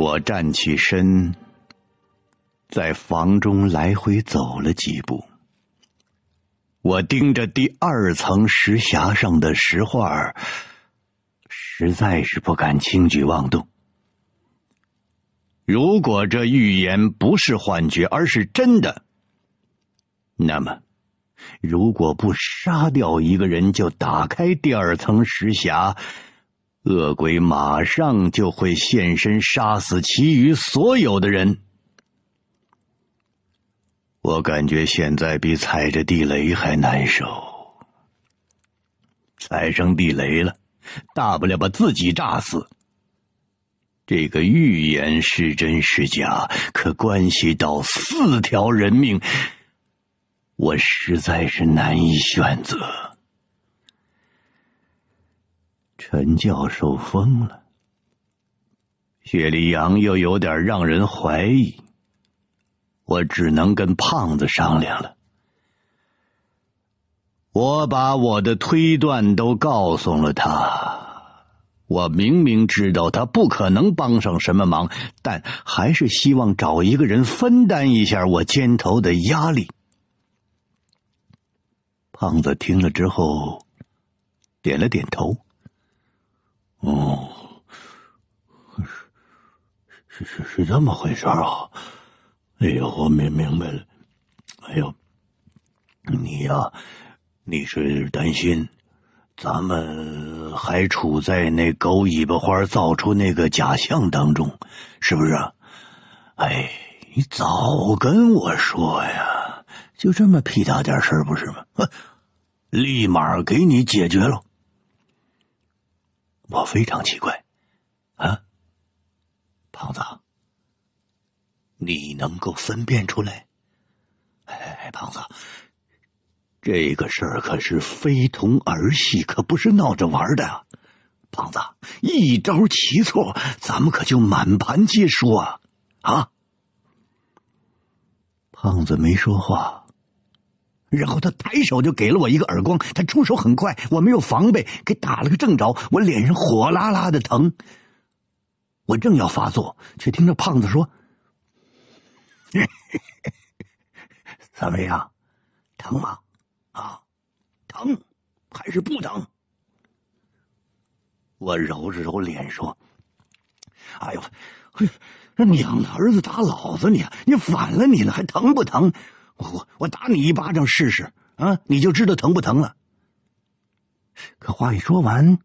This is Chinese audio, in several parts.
我站起身，在房中来回走了几步。我盯着第二层石匣上的石画，实在是不敢轻举妄动。如果这预言不是幻觉，而是真的，那么如果不杀掉一个人，就打开第二层石匣。恶鬼马上就会现身，杀死其余所有的人。我感觉现在比踩着地雷还难受，踩上地雷了，大不了把自己炸死。这个预言是真是假，可关系到四条人命，我实在是难以选择。陈教授疯了，雪莉杨又有点让人怀疑，我只能跟胖子商量了。我把我的推断都告诉了他，我明明知道他不可能帮上什么忙，但还是希望找一个人分担一下我肩头的压力。胖子听了之后，点了点头。哦，是是是是这么回事啊！哎呦，我明明白了。哎呦，你呀，你是担心咱们还处在那狗尾巴花造出那个假象当中，是不是？哎，你早跟我说呀，就这么屁大点事儿，不是吗？立马给你解决了。我非常奇怪，啊，胖子，你能够分辨出来？哎，胖子，这个事儿可是非同儿戏，可不是闹着玩的啊！胖子，一招棋错，咱们可就满盘皆输啊！啊，胖子没说话。然后他抬手就给了我一个耳光，他出手很快，我没有防备，给打了个正着，我脸上火辣辣的疼。我正要发作，却听着胖子说：“怎么样，疼吗？啊，疼还是不疼？”我揉着揉脸说：“哎呦，那娘的儿子打老子，你你反了你了，还疼不疼？”我我打你一巴掌试试啊，你就知道疼不疼了。可话一说完，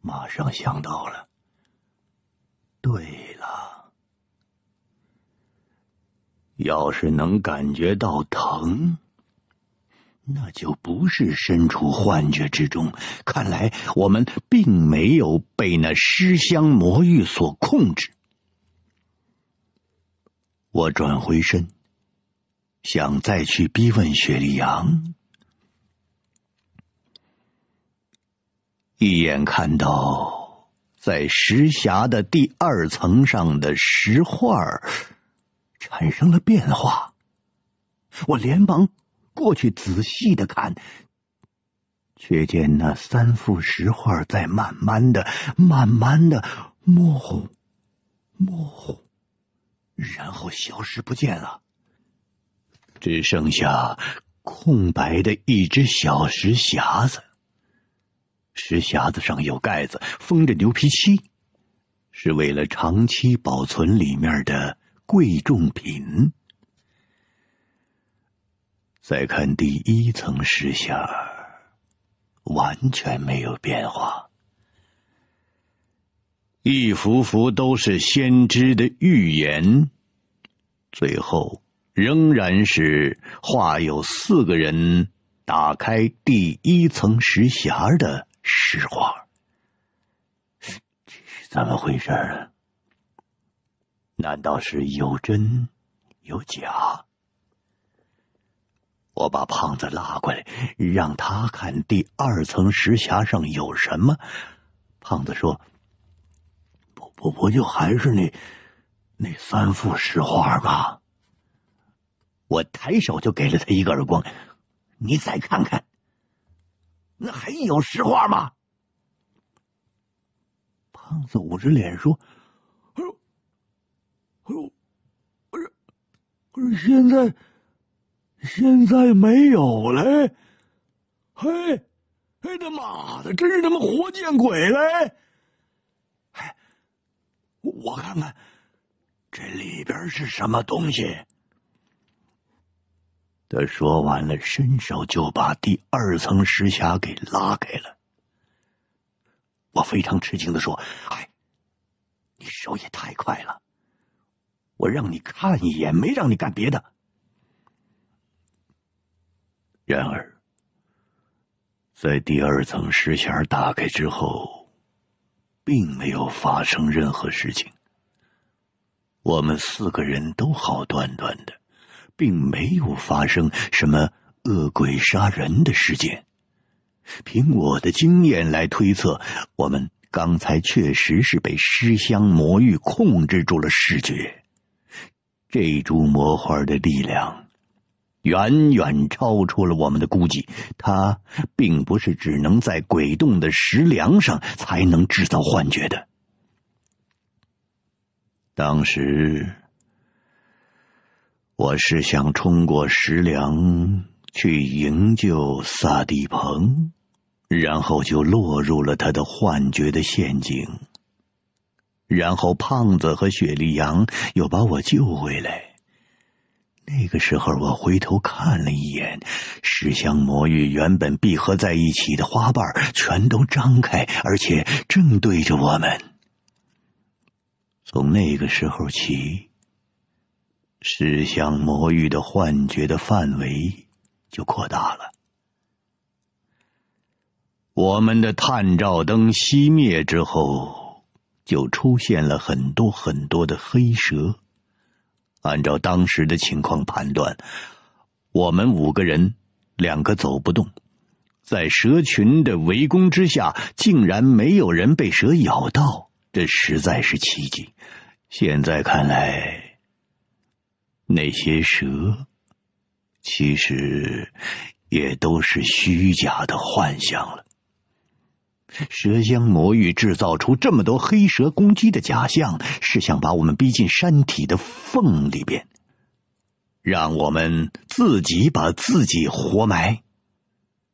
马上想到了。对了，要是能感觉到疼，那就不是身处幻觉之中。看来我们并没有被那尸香魔芋所控制。我转回身。想再去逼问雪莉杨，一眼看到在石匣的第二层上的石画产生了变化，我连忙过去仔细的看，却见那三幅石画在慢慢的、慢慢的模糊、模糊，然后消失不见了。只剩下空白的一只小石匣子，石匣子上有盖子，封着牛皮漆，是为了长期保存里面的贵重品。再看第一层石匣，完全没有变化，一幅幅都是先知的预言，最后。仍然是画有四个人打开第一层石匣的石画，这是怎么回事？啊？难道是有真有假？我把胖子拉过来，让他看第二层石匣上有什么。胖子说：“不不不，就还是那那三幅石画吧。”我抬手就给了他一个耳光，你再看看，那还有实话吗？胖子捂着脸说：“哎呦，哎呦，哎是可是现在现在没有了。嘿，哎他妈的，真是他妈活见鬼了！哎，我看看这里边是什么东西。”他说完了，伸手就把第二层石匣给拉开了。我非常吃惊的说：“哎，你手也太快了！我让你看一眼，没让你干别的。”然而，在第二层石匣打开之后，并没有发生任何事情，我们四个人都好端端的。并没有发生什么恶鬼杀人的事件。凭我的经验来推测，我们刚才确实是被尸香魔芋控制住了视觉。这株魔花的力量远远超出了我们的估计，它并不是只能在鬼洞的石梁上才能制造幻觉的。当时。我是想冲过石梁去营救萨蒂鹏，然后就落入了他的幻觉的陷阱，然后胖子和雪莉杨又把我救回来。那个时候，我回头看了一眼，石香魔芋原本闭合在一起的花瓣全都张开，而且正对着我们。从那个时候起。驶向魔域的幻觉的范围就扩大了。我们的探照灯熄灭之后，就出现了很多很多的黑蛇。按照当时的情况判断，我们五个人两个走不动，在蛇群的围攻之下，竟然没有人被蛇咬到，这实在是奇迹。现在看来。那些蛇其实也都是虚假的幻象了。蛇僵魔域制造出这么多黑蛇攻击的假象，是想把我们逼进山体的缝里边，让我们自己把自己活埋。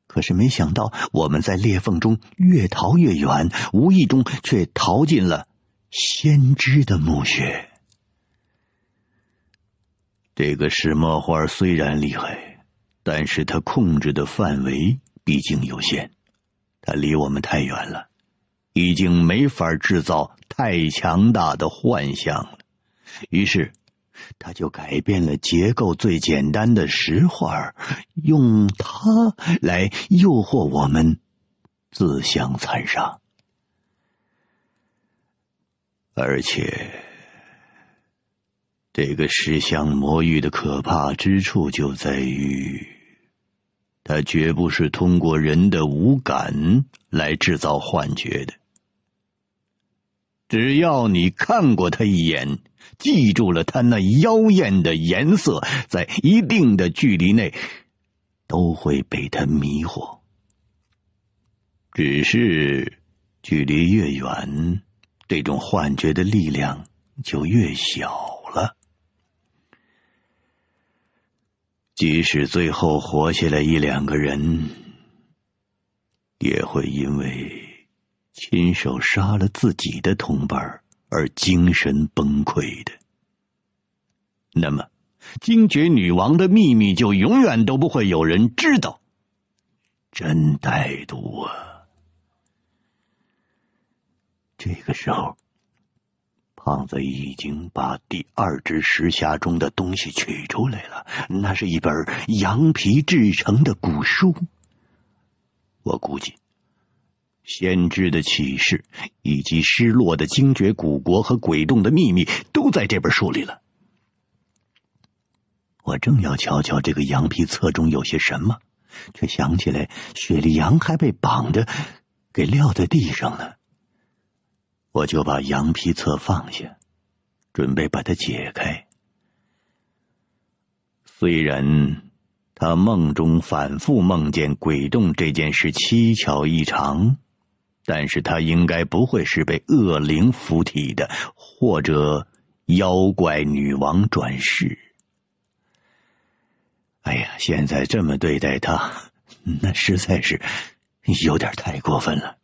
可是没想到，我们在裂缝中越逃越远，无意中却逃进了先知的墓穴。这个石墨花虽然厉害，但是它控制的范围毕竟有限，它离我们太远了，已经没法制造太强大的幻象了。于是，他就改变了结构最简单的石画，用它来诱惑我们自相残杀，而且。这个石像魔域的可怕之处就在于，它绝不是通过人的五感来制造幻觉的。只要你看过它一眼，记住了它那妖艳的颜色，在一定的距离内，都会被它迷惑。只是距离越远，这种幻觉的力量就越小。即使最后活下来一两个人，也会因为亲手杀了自己的同伴而精神崩溃的。那么，精绝女王的秘密就永远都不会有人知道。真歹毒啊！这个时候。胖子已经把第二只石匣中的东西取出来了，那是一本羊皮制成的古书。我估计，先知的启示以及失落的精绝古国和鬼洞的秘密都在这本书里了。我正要瞧瞧这个羊皮册中有些什么，却想起来雪莉羊还被绑着，给撂在地上呢。我就把羊皮册放下，准备把它解开。虽然他梦中反复梦见鬼洞这件事蹊跷异常，但是他应该不会是被恶灵附体的，或者妖怪女王转世。哎呀，现在这么对待他，那实在是有点太过分了。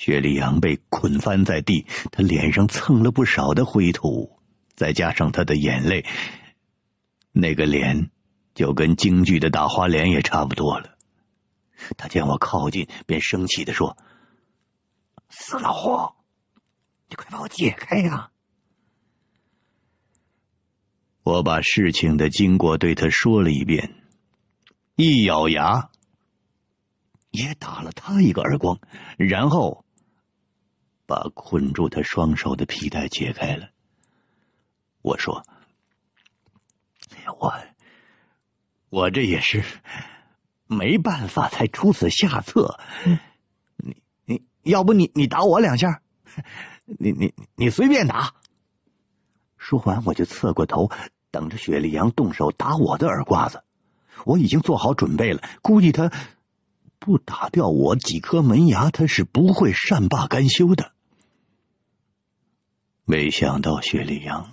薛礼阳被捆翻在地，他脸上蹭了不少的灰土，再加上他的眼泪，那个脸就跟京剧的大花脸也差不多了。他见我靠近，便生气的说：“死老货，你快把我解开呀！”我把事情的经过对他说了一遍，一咬牙，也打了他一个耳光，然后。把捆住他双手的皮带解开了。我说：“我我这也是没办法才出此下策。你你要不你你打我两下？你你你随便打。”说完，我就侧过头，等着雪莉杨动手打我的耳瓜子。我已经做好准备了，估计他不打掉我几颗门牙，他是不会善罢甘休的。没想到雪莉杨，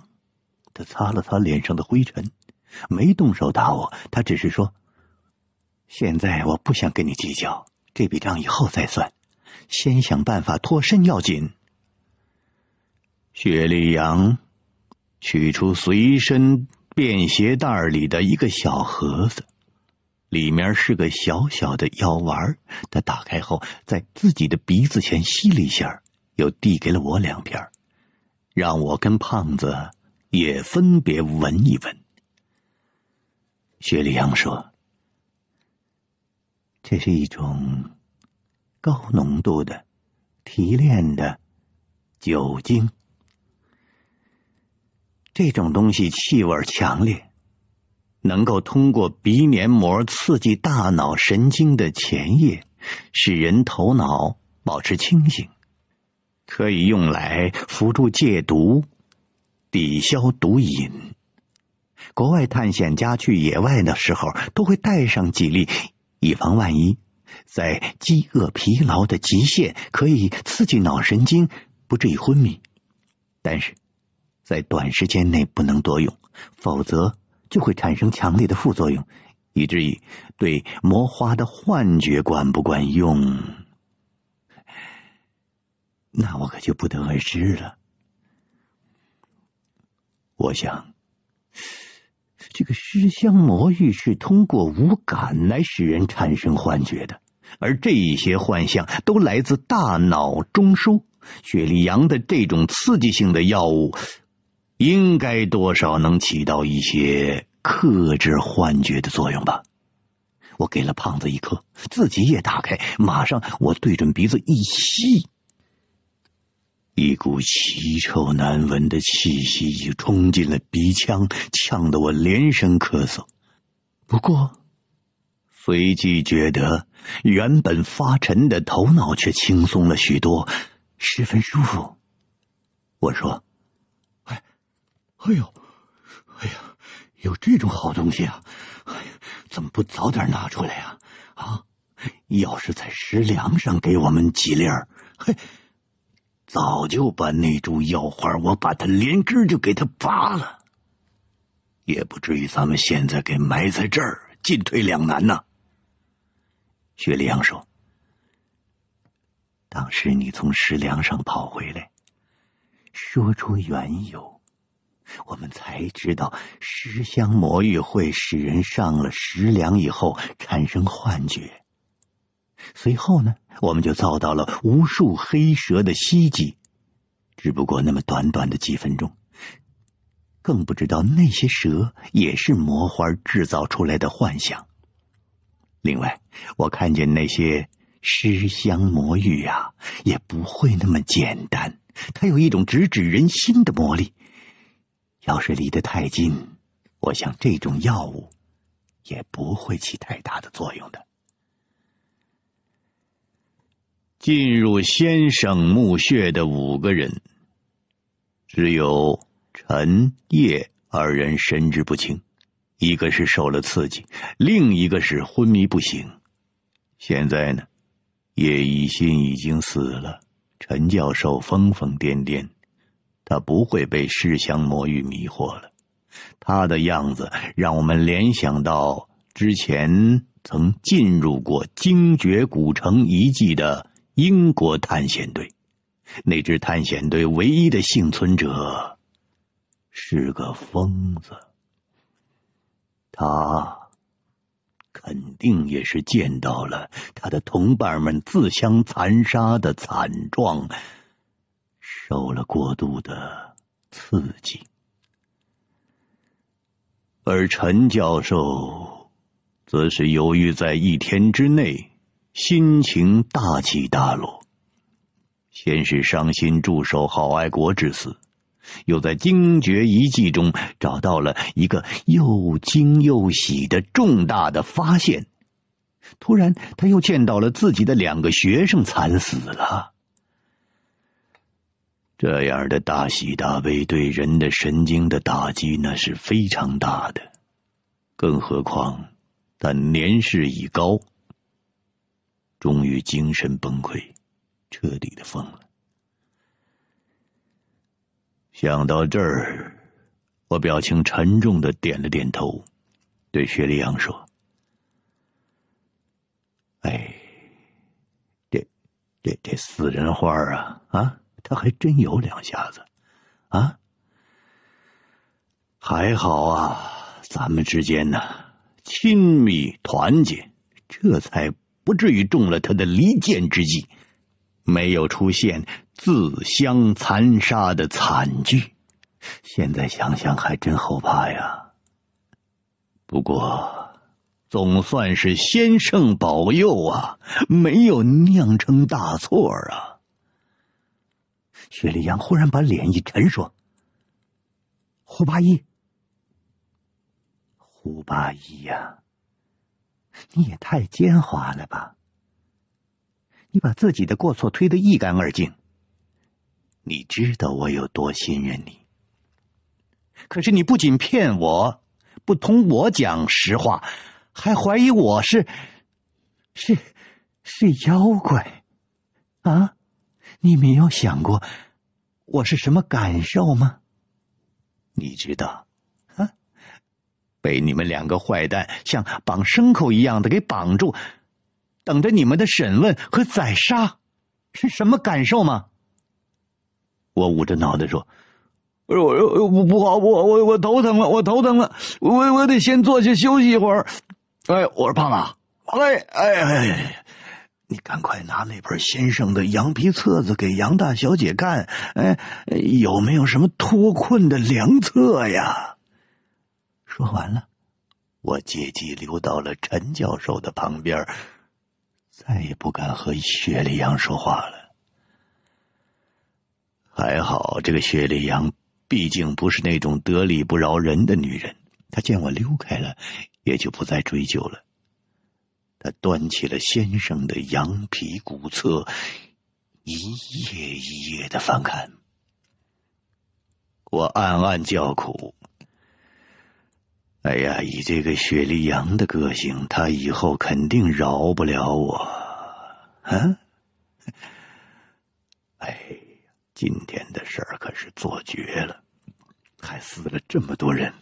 他擦了擦脸上的灰尘，没动手打我。他只是说：“现在我不想跟你计较这笔账，以后再算。先想办法脱身要紧。”雪莉杨取出随身便携袋里的一个小盒子，里面是个小小的药丸。他打开后，在自己的鼻子前吸了一下，又递给了我两片。让我跟胖子也分别闻一闻。雪里阳说：“这是一种高浓度的提炼的酒精，这种东西气味强烈，能够通过鼻粘膜刺激大脑神经的前叶，使人头脑保持清醒。”可以用来辅助戒毒、抵消毒瘾。国外探险家去野外的时候，都会带上几粒，以防万一。在饥饿、疲劳的极限，可以刺激脑神经，不至于昏迷。但是，在短时间内不能多用，否则就会产生强烈的副作用，以至于对魔花的幻觉管不管用？那我可就不得而知了。我想，这个尸香魔芋是通过五感来使人产生幻觉的，而这些幻象都来自大脑中枢。雪莉杨的这种刺激性的药物，应该多少能起到一些克制幻觉的作用吧？我给了胖子一颗，自己也打开，马上我对准鼻子一吸。一股奇臭难闻的气息已冲进了鼻腔，呛得我连声咳嗽。不过随即觉得原本发沉的头脑却轻松了许多，十分舒服。我说：“哎，哎呦，哎呀，有这种好东西啊！哎呀，怎么不早点拿出来呀？啊，要是在食粮上给我们几粒儿，嘿。”早就把那株药花，我把它连根就给它拔了，也不至于咱们现在给埋在这儿，进退两难呢。薛里阳说：“当时你从石梁上跑回来，说出缘由，我们才知道石香魔芋会使人上了石梁以后产生幻觉，随后呢？”我们就遭到了无数黑蛇的袭击，只不过那么短短的几分钟，更不知道那些蛇也是魔花制造出来的幻想。另外，我看见那些尸香魔玉呀，也不会那么简单，它有一种直指人心的魔力。要是离得太近，我想这种药物也不会起太大的作用的。进入先生墓穴的五个人，只有陈叶二人神志不清，一个是受了刺激，另一个是昏迷不醒。现在呢，叶以心已经死了，陈教授疯疯癫癫，他不会被世相魔芋迷惑了。他的样子让我们联想到之前曾进入过精绝古城遗迹的。英国探险队，那支探险队唯一的幸存者是个疯子，他肯定也是见到了他的同伴们自相残杀的惨状，受了过度的刺激，而陈教授则是由于在一天之内。心情大起大落，先是伤心驻守郝爱国之死，又在惊觉遗迹中找到了一个又惊又喜的重大的发现。突然，他又见到了自己的两个学生惨死了。这样的大喜大悲对人的神经的打击那是非常大的，更何况他年事已高。终于精神崩溃，彻底的疯了。想到这儿，我表情沉重的点了点头，对薛丽阳说：“哎，这这这死人花啊啊，他还真有两下子啊！还好啊，咱们之间呢亲密团结，这才……”不至于中了他的离间之计，没有出现自相残杀的惨剧。现在想想还真后怕呀。不过总算是先圣保佑啊，没有酿成大错啊。雪莉杨忽然把脸一沉，说：“胡八一，胡八一呀。”你也太奸猾了吧！你把自己的过错推得一干二净。你知道我有多信任你，可是你不仅骗我，不同我讲实话，还怀疑我是，是，是妖怪。啊！你没有想过我是什么感受吗？你知道。被你们两个坏蛋像绑牲口一样的给绑住，等着你们的审问和宰杀，是什么感受吗？我捂着脑袋说：“不是，我不好，不好，我我头疼了，我头疼了，我我得先坐下休息一会儿。”哎，我说胖子，哎哎哎，你赶快拿那本先生的羊皮册子给杨大小姐看，哎，有没有什么脱困的良策呀？说完了，我借机溜到了陈教授的旁边，再也不敢和薛丽阳说话了。还好，这个薛丽阳毕竟不是那种得理不饶人的女人，她见我溜开了，也就不再追究了。她端起了先生的羊皮古册，一页一页的翻看，我暗暗叫苦。哎呀，以这个雪莉杨的个性，他以后肯定饶不了我。啊，哎，今天的事儿可是做绝了，还死了这么多人，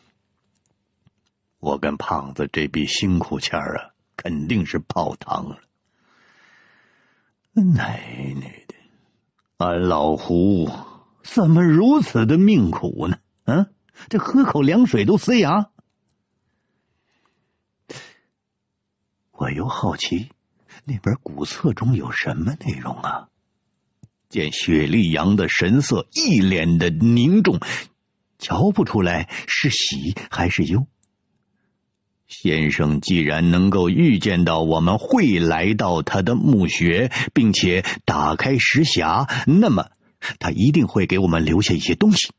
我跟胖子这笔辛苦钱啊，肯定是泡汤了。奶奶的，俺老胡怎么如此的命苦呢？啊，这喝口凉水都塞牙。我又好奇那本古册中有什么内容啊？见雪莉杨的神色一脸的凝重，瞧不出来是喜还是忧。先生既然能够预见到我们会来到他的墓穴，并且打开石匣，那么他一定会给我们留下一些东西。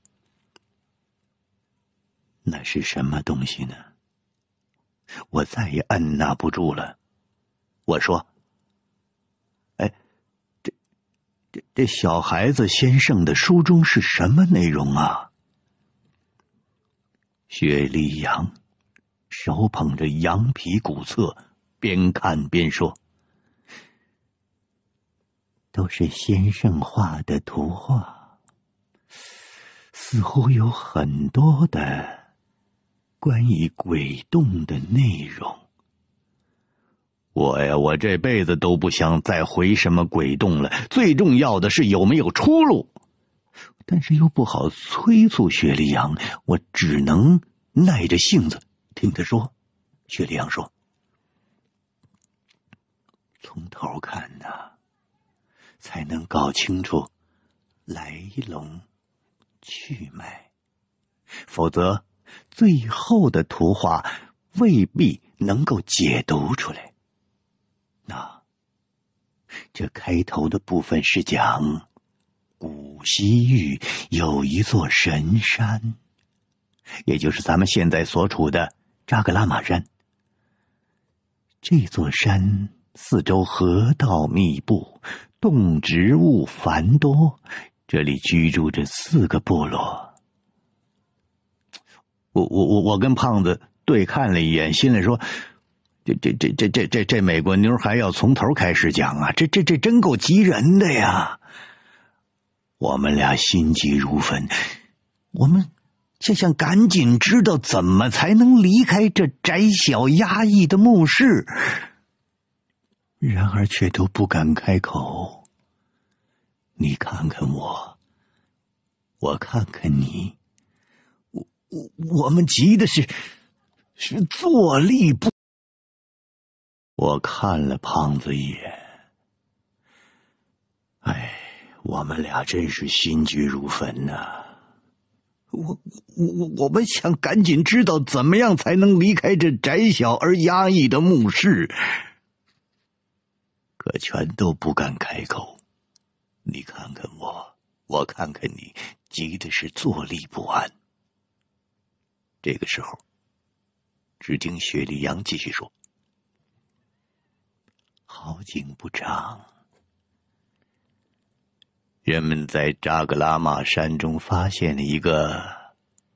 那是什么东西呢？我再也按捺不住了，我说：“哎，这、这、这小孩子先生的书中是什么内容啊？”雪莉杨手捧着羊皮古册，边看边说：“都是先生画的图画，似乎有很多的。”关于鬼洞的内容，我呀，我这辈子都不想再回什么鬼洞了。最重要的是有没有出路，但是又不好催促雪莉杨，我只能耐着性子听他说。雪莉杨说：“从头看呢，才能搞清楚来龙去脉，否则。”最后的图画未必能够解读出来。那这开头的部分是讲古西域有一座神山，也就是咱们现在所处的扎格拉玛山。这座山四周河道密布，动植物繁多，这里居住着四个部落。我我我我跟胖子对看了一眼，心里说：“这这这这这这这美国妞还要从头开始讲啊！这这这真够急人的呀！”我们俩心急如焚，我们就想赶紧知道怎么才能离开这窄小压抑的墓室，然而却都不敢开口。你看看我，我看看你。我我们急的是是坐立不，我看了胖子一眼，哎，我们俩真是心急如焚呐！我我我们想赶紧知道怎么样才能离开这窄小而压抑的墓室，可全都不敢开口。你看看我，我看看你，急的是坐立不安。这个时候，只听雪莉杨继续说：“好景不长，人们在扎格拉玛山中发现了一个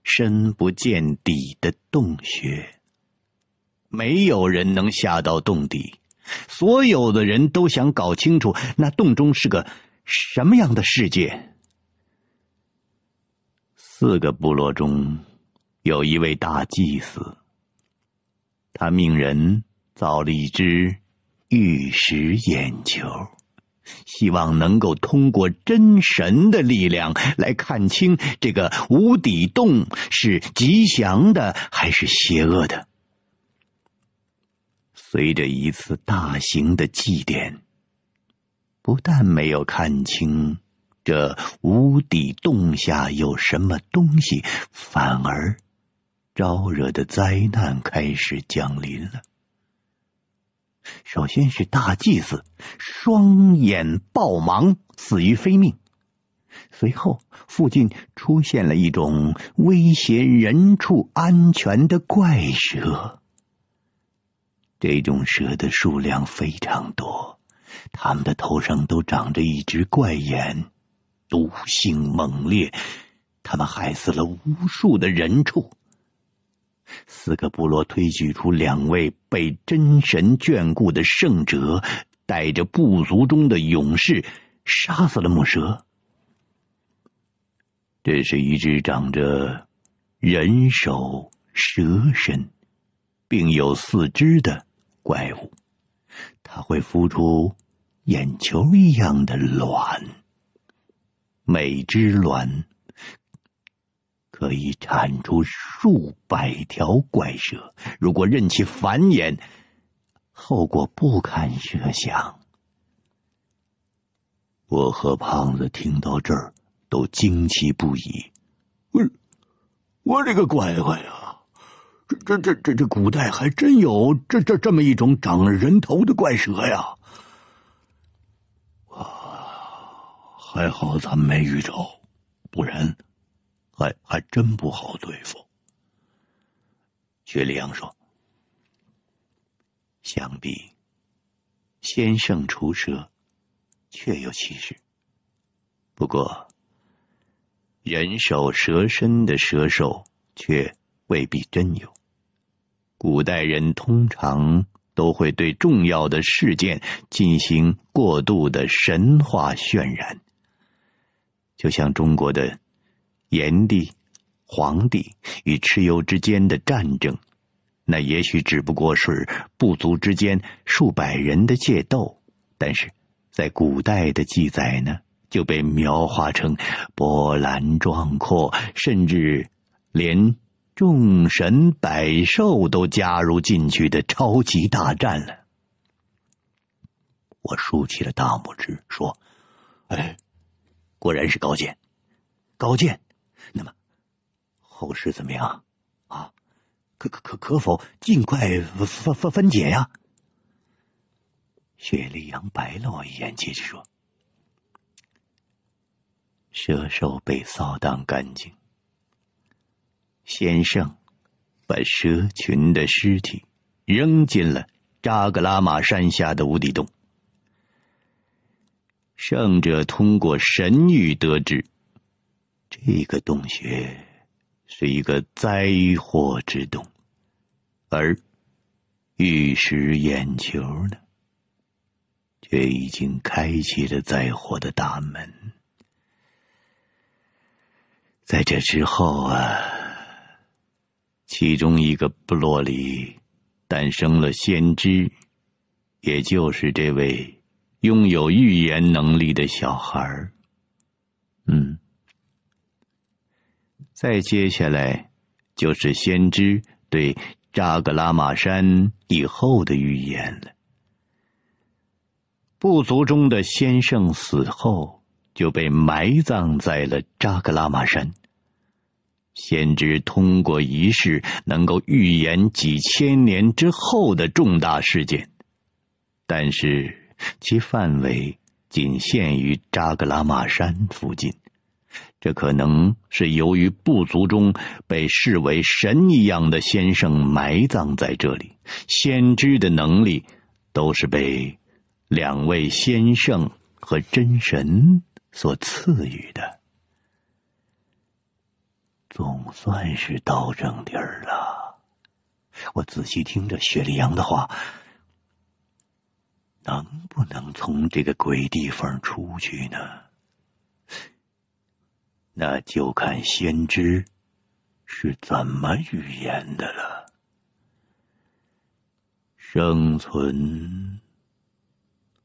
深不见底的洞穴，没有人能下到洞底。所有的人都想搞清楚那洞中是个什么样的世界。四个部落中。”有一位大祭司，他命人造了一只玉石眼球，希望能够通过真神的力量来看清这个无底洞是吉祥的还是邪恶的。随着一次大型的祭典，不但没有看清这无底洞下有什么东西，反而。招惹的灾难开始降临了。首先是大祭司双眼暴盲，死于非命。随后，附近出现了一种威胁人畜安全的怪蛇。这种蛇的数量非常多，它们的头上都长着一只怪眼，毒性猛烈。它们害死了无数的人畜。四个部落推举出两位被真神眷顾的圣者，带着部族中的勇士杀死了母蛇。这是一只长着人手蛇身并有四肢的怪物，它会孵出眼球一样的卵，每只卵。可以产出数百条怪蛇，如果任其繁衍，后果不堪设想。我和胖子听到这儿都惊奇不已。我我这个乖乖呀，这这这这这古代还真有这这这么一种长人头的怪蛇呀！啊，还好咱们没遇着，不然。还还真不好对付。薛礼阳说：“想必先胜除蛇，确有其事。不过，人首蛇身的蛇兽却未必真有。古代人通常都会对重要的事件进行过度的神话渲染，就像中国的。”炎帝、黄帝与蚩尤之间的战争，那也许只不过是部族之间数百人的械斗，但是在古代的记载呢，就被描画成波澜壮阔，甚至连众神百兽都加入进去的超级大战了。我竖起了大拇指，说：“哎，果然是高见，高见。”那么后事怎么样啊？可可可可否尽快分分分解呀？雪莉杨白了我一眼，接着说：“蛇兽被扫荡干净，先生把蛇群的尸体扔进了扎格拉玛山下的无底洞。胜者通过神谕得知。”这个洞穴是一个灾祸之洞，而玉石眼球呢，却已经开启了灾祸的大门。在这之后啊，其中一个部落里诞生了先知，也就是这位拥有预言能力的小孩儿。嗯。再接下来就是先知对扎格拉玛山以后的预言了。部族中的先圣死后就被埋葬在了扎格拉玛山。先知通过仪式能够预言几千年之后的重大事件，但是其范围仅限于扎格拉玛山附近。这可能是由于部族中被视为神一样的先生埋葬在这里，先知的能力都是被两位先圣和真神所赐予的。总算是到正地儿了，我仔细听着雪莉杨的话，能不能从这个鬼地方出去呢？那就看先知是怎么预言的了。生存，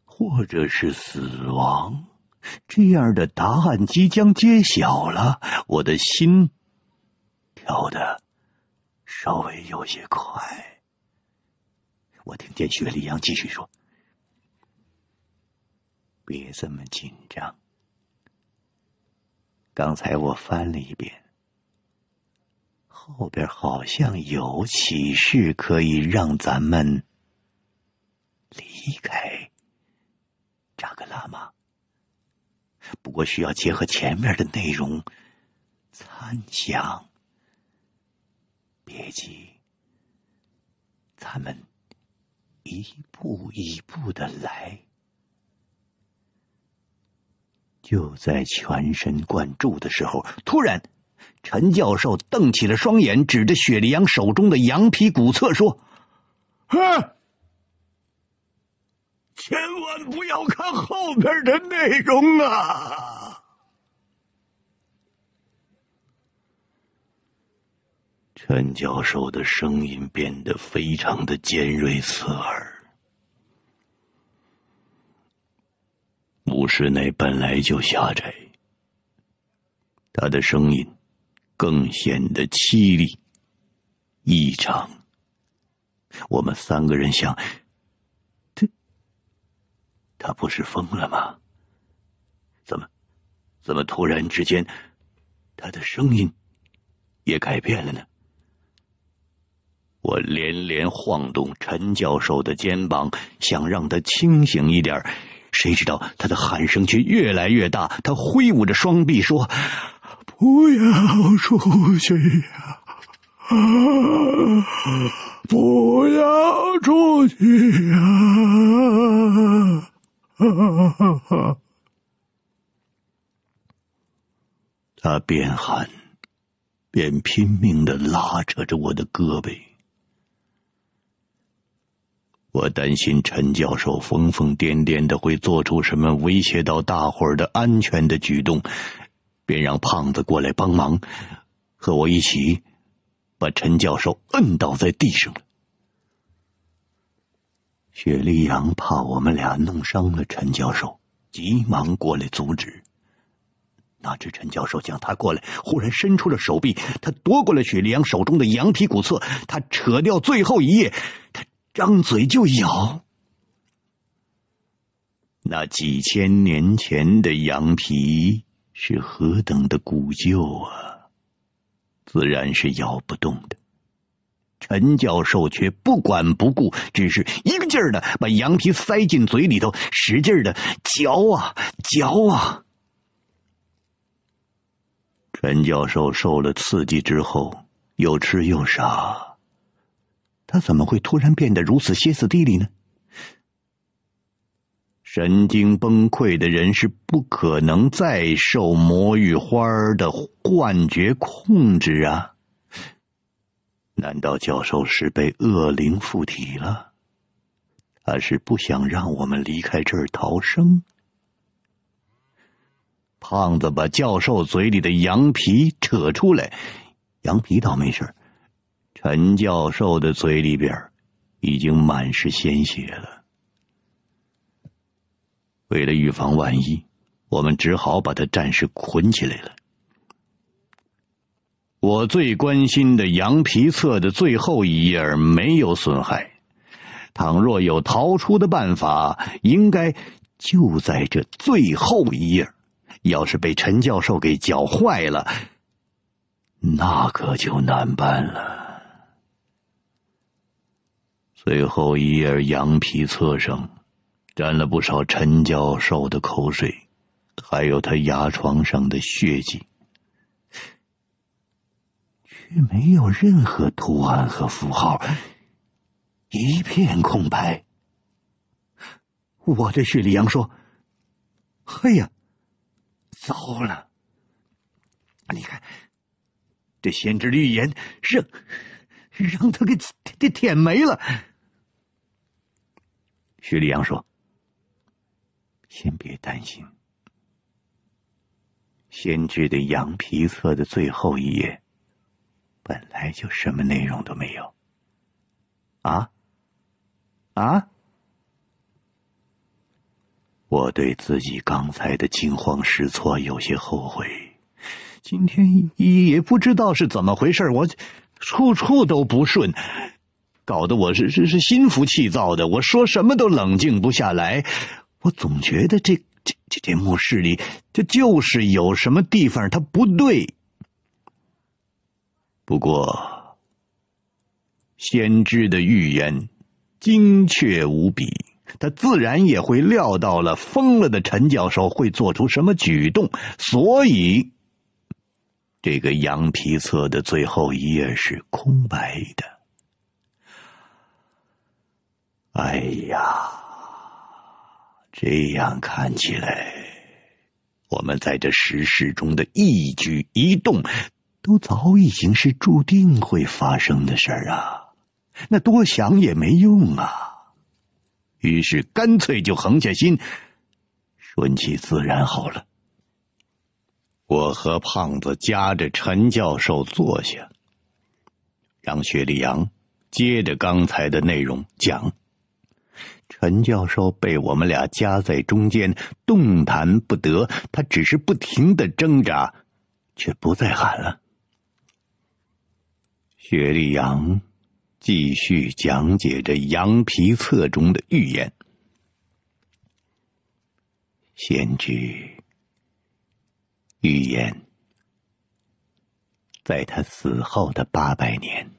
或者是死亡，这样的答案即将揭晓了。我的心跳的稍微有些快。我听见薛礼阳继续说：“别这么紧张。”刚才我翻了一遍，后边好像有启示可以让咱们离开扎格拉玛，不过需要结合前面的内容参详。别急，咱们一步一步的来。就在全神贯注的时候，突然，陈教授瞪起了双眼，指着雪莉杨手中的羊皮骨册说：“哼，千万不要看后边的内容啊！”陈教授的声音变得非常的尖锐刺耳。墓室内本来就狭窄，他的声音更显得凄厉、异常。我们三个人想，他他不是疯了吗？怎么，怎么突然之间，他的声音也改变了呢？我连连晃动陈教授的肩膀，想让他清醒一点。谁知道他的喊声却越来越大，他挥舞着双臂说：“不要出去呀，不要出去呀！”他边喊边拼命的拉扯着我的胳膊。我担心陈教授疯疯癫癫的会做出什么威胁到大伙儿的安全的举动，便让胖子过来帮忙，和我一起把陈教授摁倒在地上。雪莉杨怕我们俩弄伤了陈教授，急忙过来阻止。哪知陈教授将他过来，忽然伸出了手臂，他夺过了雪莉杨手中的羊皮骨册，他扯掉最后一页，他。张嘴就咬，那几千年前的羊皮是何等的古旧啊，自然是咬不动的。陈教授却不管不顾，只是一个劲儿的把羊皮塞进嘴里头，使劲的嚼啊嚼啊。陈教授受了刺激之后，又吃又傻。他怎么会突然变得如此歇斯底里呢？神经崩溃的人是不可能再受魔芋花的幻觉控制啊！难道教授是被恶灵附体了？他是不想让我们离开这儿逃生？胖子把教授嘴里的羊皮扯出来，羊皮倒没事。陈教授的嘴里边已经满是鲜血了。为了预防万一，我们只好把他暂时捆起来了。我最关心的羊皮册的最后一页没有损害。倘若有逃出的办法，应该就在这最后一页。要是被陈教授给搅坏了，那可就难办了。最后一页羊皮册上沾了不少陈教授的口水，还有他牙床上的血迹，却没有任何图案和符号，一片空白。我对雪立阳说：“嘿呀，糟了！你看，这先知预言让让他给给舔没了。”徐立阳说：“先别担心，先知的羊皮册的最后一页本来就什么内容都没有。”啊啊！我对自己刚才的惊慌失措有些后悔。今天也不知道是怎么回事，我处处都不顺。搞得我是是是心浮气躁的，我说什么都冷静不下来。我总觉得这这这这墓室里，这就是有什么地方它不对。不过，先知的预言精确无比，他自然也会料到了疯了的陈教授会做出什么举动，所以这个羊皮册的最后一页是空白的。哎呀，这样看起来，我们在这时事中的一举一动，都早已经是注定会发生的事儿啊！那多想也没用啊！于是干脆就横下心，顺其自然好了。我和胖子夹着陈教授坐下，让雪立阳接着刚才的内容讲。陈教授被我们俩夹在中间，动弹不得。他只是不停的挣扎，却不再喊了。雪莉杨继续讲解着羊皮册中的预言，先知预言，在他死后的八百年，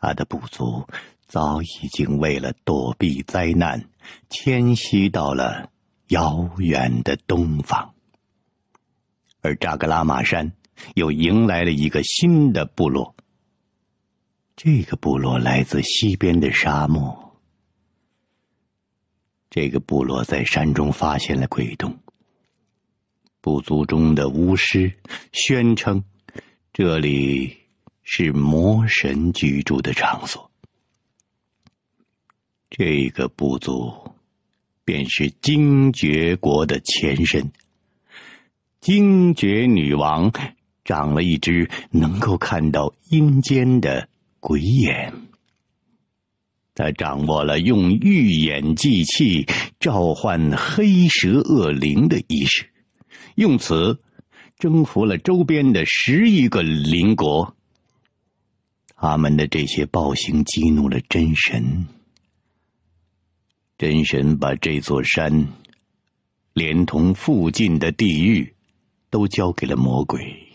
他的部族。早已经为了躲避灾难迁徙到了遥远的东方，而扎格拉玛山又迎来了一个新的部落。这个部落来自西边的沙漠。这个部落在山中发现了鬼洞，部族中的巫师宣称这里是魔神居住的场所。这个部族便是精绝国的前身。精绝女王长了一只能够看到阴间的鬼眼，她掌握了用玉眼祭器召唤黑蛇恶灵的仪式，用此征服了周边的十一个邻国。他们的这些暴行激怒了真神。真神把这座山，连同附近的地狱，都交给了魔鬼。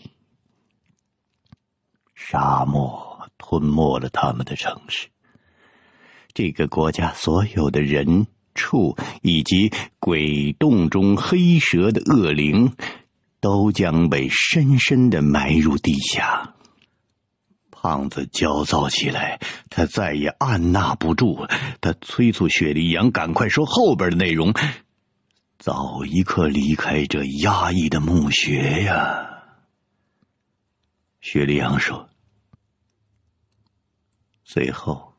沙漠吞没了他们的城市。这个国家所有的人、畜以及鬼洞中黑蛇的恶灵，都将被深深的埋入地下。胖子焦躁起来，他再也按捺不住，他催促雪莉杨赶快说后边的内容，早一刻离开这压抑的墓穴呀。雪莉杨说：“最后，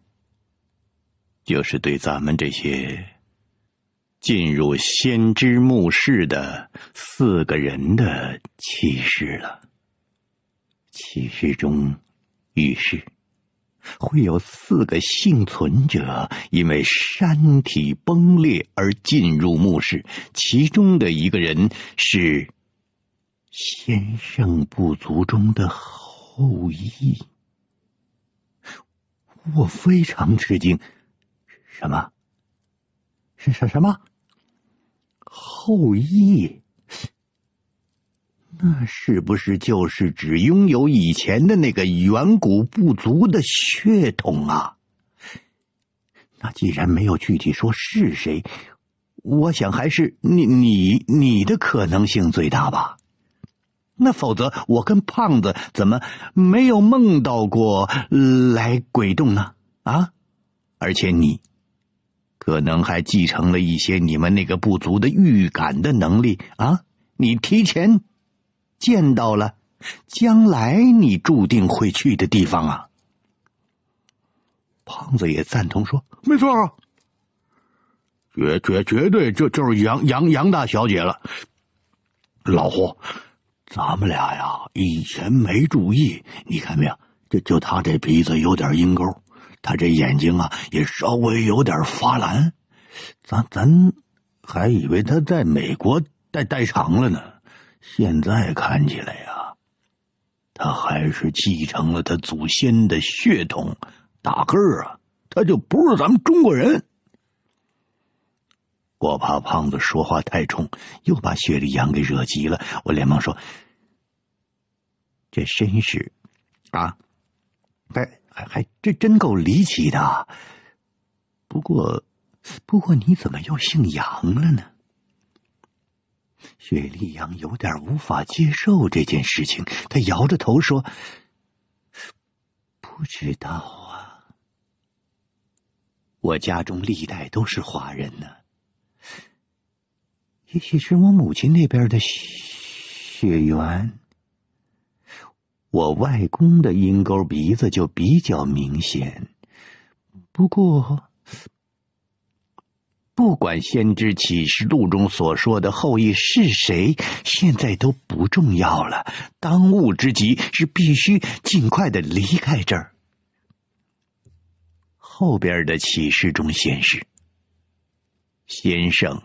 就是对咱们这些进入先知墓室的四个人的启示了。启示中。”于是，会有四个幸存者因为山体崩裂而进入墓室，其中的一个人是先圣部族中的后裔。我非常吃惊，什么？是什什么？后裔？那是不是就是指拥有以前的那个远古部族的血统啊？那既然没有具体说是谁，我想还是你你你的可能性最大吧。那否则我跟胖子怎么没有梦到过来鬼洞呢？啊！而且你可能还继承了一些你们那个部族的预感的能力啊！你提前。见到了，将来你注定会去的地方啊！胖子也赞同说：“没错，绝绝绝对就就是杨杨杨大小姐了。”老胡，咱们俩呀以前没注意，你看没有？就就他这鼻子有点阴沟，他这眼睛啊也稍微有点发蓝，咱咱还以为他在美国待待长了呢。现在看起来呀，他还是继承了他祖先的血统，打个儿啊，他就不是咱们中国人。我怕胖子说话太冲，又把雪里杨给惹急了，我连忙说：“这身世啊，哎，还还这真够离奇的。不过，不过你怎么又姓杨了呢？”雪莉杨有点无法接受这件事情，他摇着头说：“不知道啊，我家中历代都是华人呢，也许是我母亲那边的血缘，我外公的鹰钩鼻子就比较明显，不过……”不管《先知启示录》中所说的后裔是谁，现在都不重要了。当务之急是必须尽快的离开这儿。后边的启示中显示，先生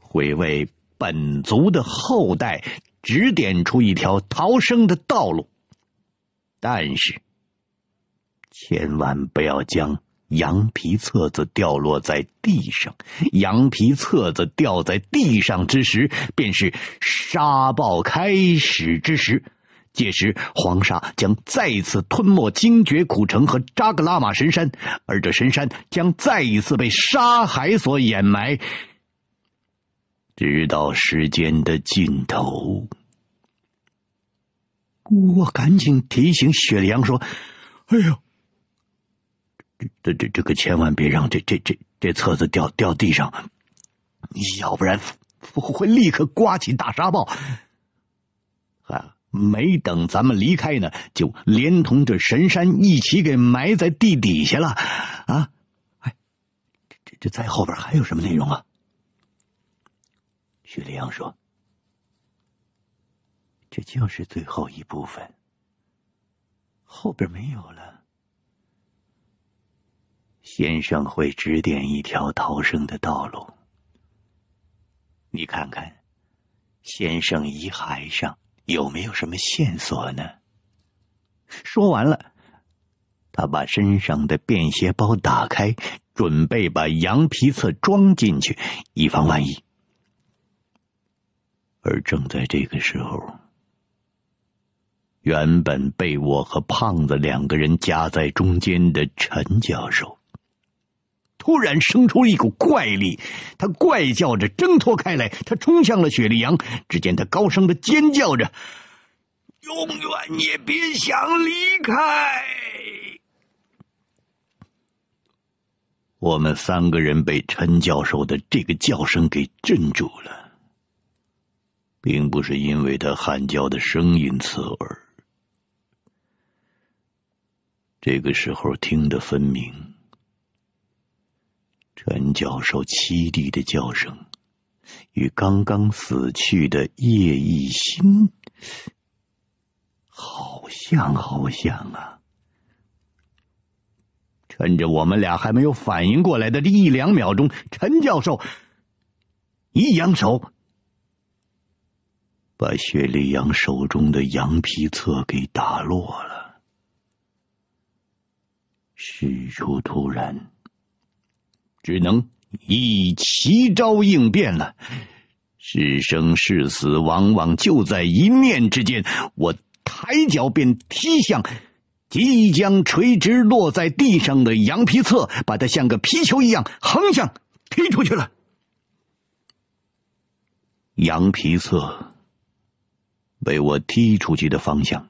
会为本族的后代指点出一条逃生的道路，但是千万不要将。羊皮册子掉落在地上，羊皮册子掉在地上之时，便是沙暴开始之时。届时，黄沙将再次吞没精绝古城和扎格拉玛神山，而这神山将再一次被沙海所掩埋，直到时间的尽头。我赶紧提醒雪莉说：“哎呀！”这这这个千万别让这这这这册子掉掉地上，要不然会立刻刮起大沙暴啊！没等咱们离开呢，就连同这神山一起给埋在地底下了啊！哎，这这这后边还有什么内容啊？徐立阳说：“这就是最后一部分，后边没有了。”先生会指点一条逃生的道路。你看看，先生遗骸上有没有什么线索呢？说完了，他把身上的便携包打开，准备把羊皮册装进去，以防万一。而正在这个时候，原本被我和胖子两个人夹在中间的陈教授。突然生出了一股怪力，他怪叫着挣脱开来，他冲向了雪莉杨。只见他高声的尖叫着：“永远也别想离开！”我们三个人被陈教授的这个叫声给震住了，并不是因为他喊叫的声音刺耳，这个时候听得分明。陈教授凄厉的叫声，与刚刚死去的叶一心好像，好像啊！趁着我们俩还没有反应过来的这一两秒钟，陈教授一扬手，把雪莉杨手中的羊皮册给打落了。事出突然。只能以奇招应变了。是生是死，往往就在一念之间。我抬脚便踢向即将垂直落在地上的羊皮册，把它像个皮球一样横向踢出去了。羊皮册被我踢出去的方向，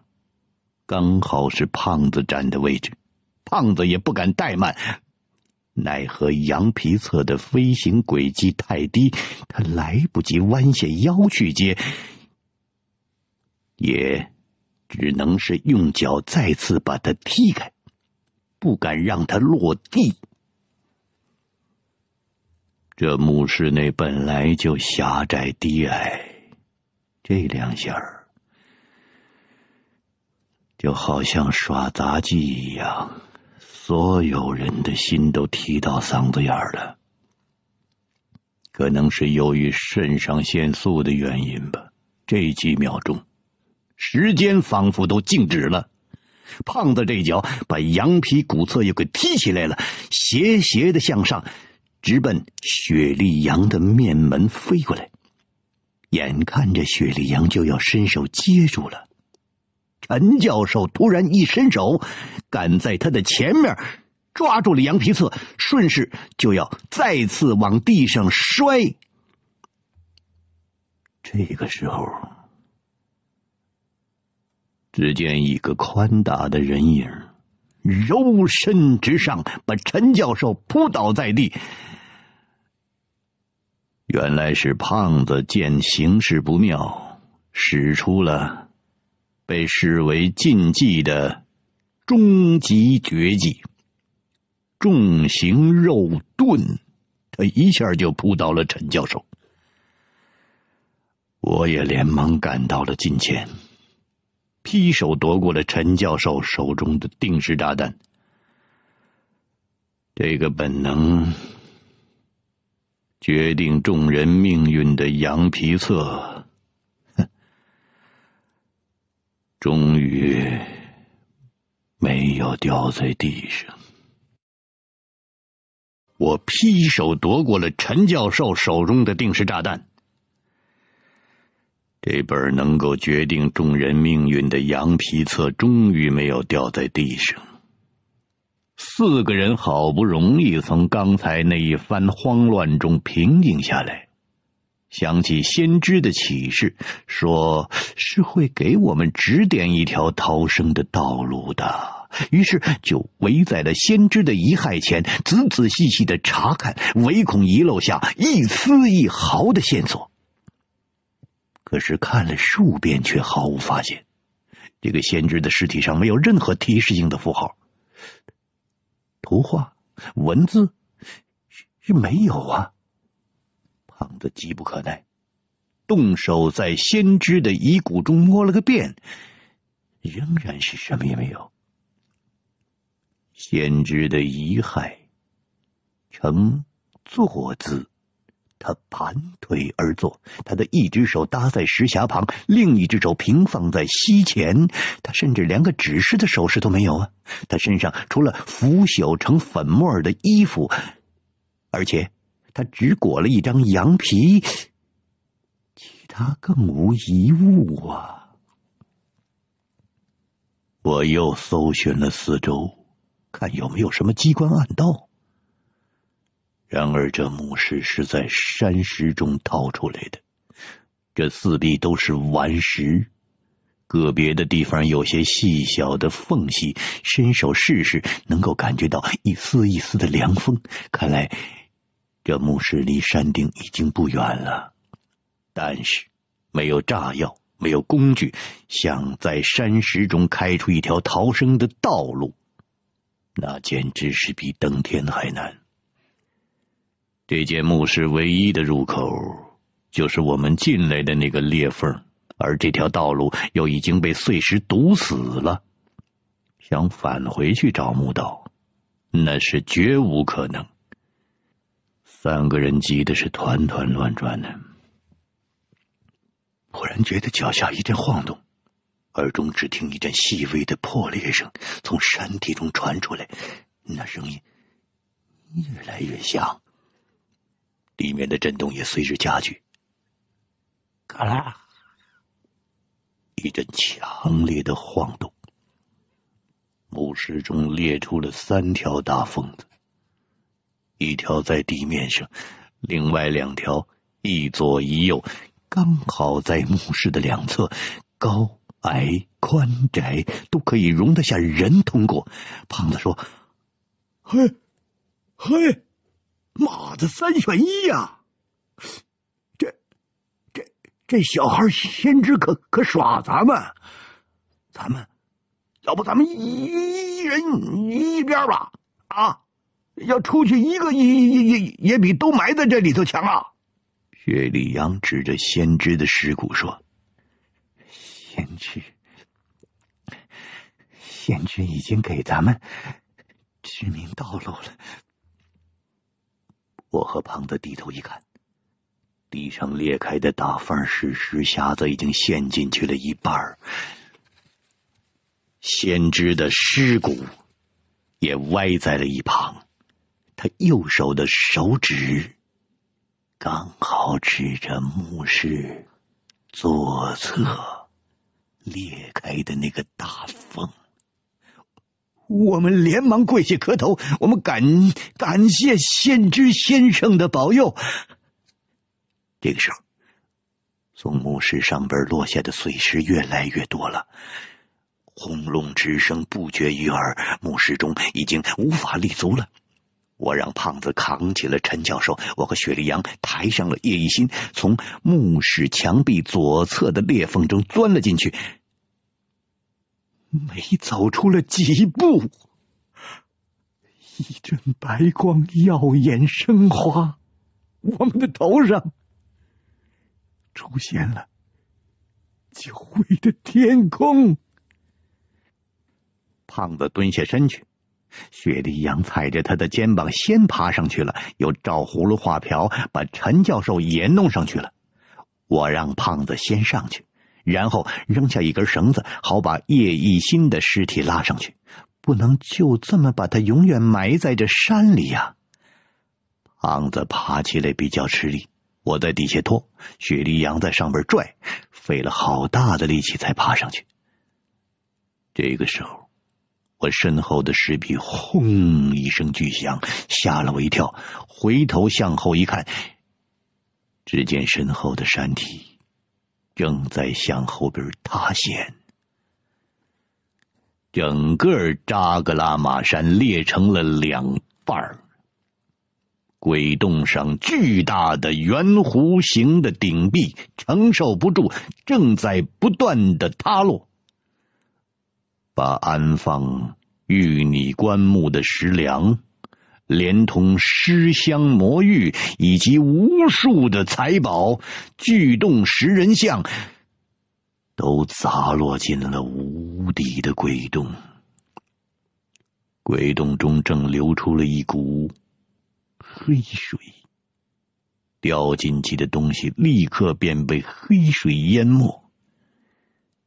刚好是胖子站的位置。胖子也不敢怠慢。奈何羊皮册的飞行轨迹太低，他来不及弯下腰去接，也只能是用脚再次把它踢开，不敢让它落地。这墓室内本来就狭窄低矮，这两下儿就好像耍杂技一样。所有人的心都提到嗓子眼了，可能是由于肾上腺素的原因吧。这几秒钟，时间仿佛都静止了。胖子这一脚把羊皮骨侧又给踢起来了，斜斜的向上，直奔雪莉羊的面门飞过来。眼看着雪莉羊就要伸手接住了。陈教授突然一伸手，赶在他的前面抓住了羊皮册，顺势就要再次往地上摔。这个时候，只见一个宽大的人影柔身直上，把陈教授扑倒在地。原来是胖子见形势不妙，使出了。被视为禁忌的终极绝技——重型肉盾，他一下就扑到了陈教授。我也连忙赶到了近前，劈手夺过了陈教授手中的定时炸弹。这个本能决定众人命运的羊皮册。终于没有掉在地上。我劈手夺过了陈教授手中的定时炸弹，这本能够决定众人命运的羊皮册终于没有掉在地上。四个人好不容易从刚才那一番慌乱中平静下来。想起先知的启示，说是会给我们指点一条逃生的道路的，于是就围在了先知的遗骸前，仔仔细细的查看，唯恐遗漏下一丝一毫的线索。可是看了数遍，却毫无发现。这个先知的尸体上没有任何提示性的符号、图画、文字，没有啊。长得急不可耐，动手在先知的遗骨中摸了个遍，仍然是什么也没有。先知的遗骸呈坐姿，他盘腿而坐，他的一只手搭在石匣旁，另一只手平放在膝前，他甚至连个指示的手势都没有啊！他身上除了腐朽成粉末的衣服，而且。他只裹了一张羊皮，其他更无一物。啊！我又搜寻了四周，看有没有什么机关暗道。然而，这墓室是在山石中掏出来的，这四壁都是顽石，个别的地方有些细小的缝隙，伸手试试，能够感觉到一丝一丝的凉风。看来。这墓室离山顶已经不远了，但是没有炸药，没有工具，想在山石中开出一条逃生的道路，那简直是比登天还难。这间墓室唯一的入口就是我们进来的那个裂缝，而这条道路又已经被碎石堵死了，想返回去找墓道，那是绝无可能。三个人急的是团团乱转呢，忽然觉得脚下一阵晃动，耳中只听一阵细微的破裂声从山体中传出来，那声音越来越响，里面的震动也随之加剧。咔啦！一阵强烈的晃动，墓室中裂出了三条大缝子。一条在地面上，另外两条一左一右，刚好在墓室的两侧，高矮宽窄都可以容得下人通过。胖子说：“嘿，嘿，马子三选一呀！这、这、这小孩先知可可耍咱们，咱们要不咱们一一人一边吧？啊？”要出去一个也也也也比都埋在这里头强啊！薛礼阳指着先知的尸骨说：“先知，先知已经给咱们指明道路了。”我和胖子低头一看，地上裂开的大缝是石匣子已经陷进去了一半，先知的尸骨也歪在了一旁。右手的手指刚好指着墓室左侧裂开的那个大缝，我们连忙跪下磕头，我们感感谢先知先生的保佑。这个时候，从墓室上边落下的碎石越来越多了，轰隆之声不绝于耳，墓室中已经无法立足了。我让胖子扛起了陈教授，我和雪莉杨抬上了叶一新，从墓室墙壁左侧的裂缝中钻了进去。没走出了几步，一阵白光耀眼生花，我们的头上出现了久违的天空。胖子蹲下身去。雪莉羊踩着他的肩膀先爬上去了，又照葫芦画瓢把陈教授也弄上去了。我让胖子先上去，然后扔下一根绳子，好把叶一新的尸体拉上去。不能就这么把他永远埋在这山里呀！胖子爬起来比较吃力，我在底下拖，雪莉羊在上边拽，费了好大的力气才爬上去。这个时候。我身后的石壁轰一声巨响，吓了我一跳。回头向后一看，只见身后的山体正在向后边塌陷，整个扎格拉玛山裂成了两半。鬼洞上巨大的圆弧形的顶壁承受不住，正在不断的塌落。把安放玉女棺木的石梁，连同尸香魔玉以及无数的财宝、巨洞石人像，都砸落进了无底的鬼洞。鬼洞中正流出了一股黑水，掉进去的东西立刻便被黑水淹没。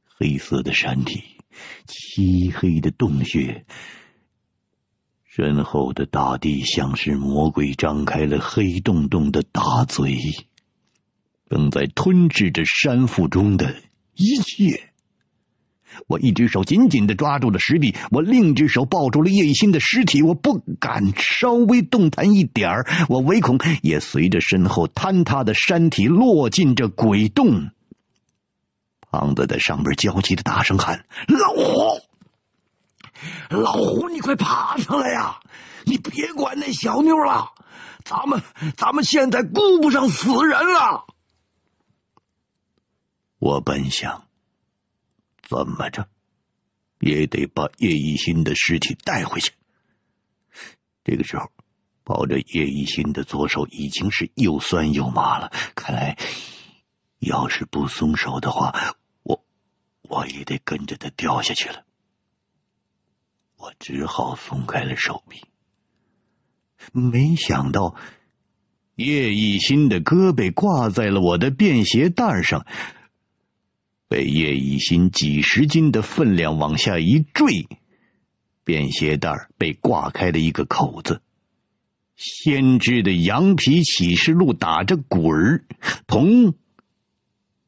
黑色的山体。漆黑的洞穴，身后的大地像是魔鬼张开了黑洞洞的大嘴，正在吞噬着山腹中的一切。我一只手紧紧的抓住了石壁，我另一只手抱住了叶一新的尸体。我不敢稍微动弹一点儿，我唯恐也随着身后坍塌的山体落进这鬼洞。胖子在上边焦急的大声喊：“老胡，老胡，你快爬上来呀！你别管那小妞了，咱们咱们现在顾不上死人了。”我本想怎么着也得把叶一新的尸体带回去。这个时候，抱着叶一新的左手已经是又酸又麻了，看来。要是不松手的话，我我也得跟着他掉下去了。我只好松开了手臂，没想到叶一新的胳膊挂在了我的便携袋上，被叶一新几十斤的分量往下一坠，便携袋被挂开了一个口子，先知的羊皮启示录打着滚儿，同。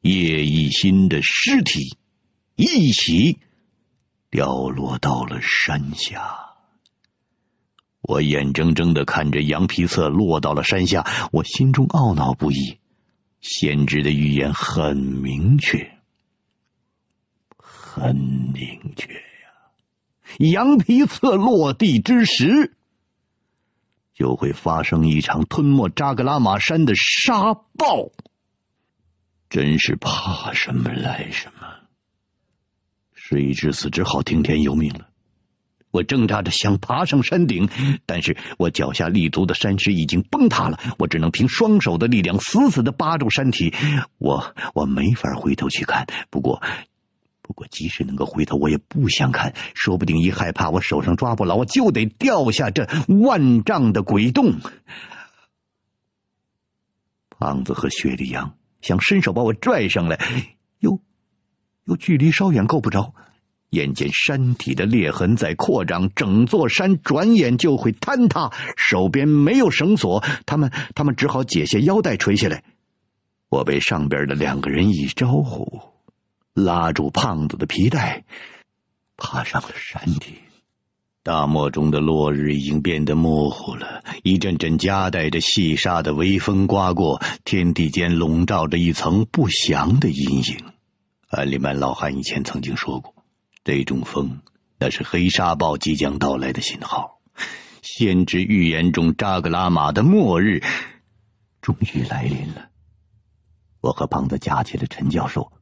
叶一心的尸体一起掉落到了山下，我眼睁睁的看着羊皮册落到了山下，我心中懊恼不已。先知的预言很明确，很明确呀！羊皮册落地之时，就会发生一场吞没扎格拉玛山的沙暴。真是怕什么来什么，事已至此，只好听天由命了。我挣扎着想爬上山顶，但是我脚下立足的山石已经崩塌了，我只能凭双手的力量死死的扒住山体。我我没法回头去看，不过不过即使能够回头，我也不想看，说不定一害怕，我手上抓不牢，我就得掉下这万丈的鬼洞。胖子和雪莉杨。想伸手把我拽上来，又又距离稍远，够不着。眼见山体的裂痕在扩张，整座山转眼就会坍塌。手边没有绳索，他们他们只好解下腰带垂下来。我被上边的两个人一招呼，拉住胖子的皮带，爬上了山顶。大漠中的落日已经变得模糊了，一阵阵夹带着细沙的微风刮过，天地间笼罩着一层不祥的阴影。安里曼老汉以前曾经说过，这种风那是黑沙暴即将到来的信号。先知预言中扎格拉玛的末日终于来临了。我和胖子架起了陈教授，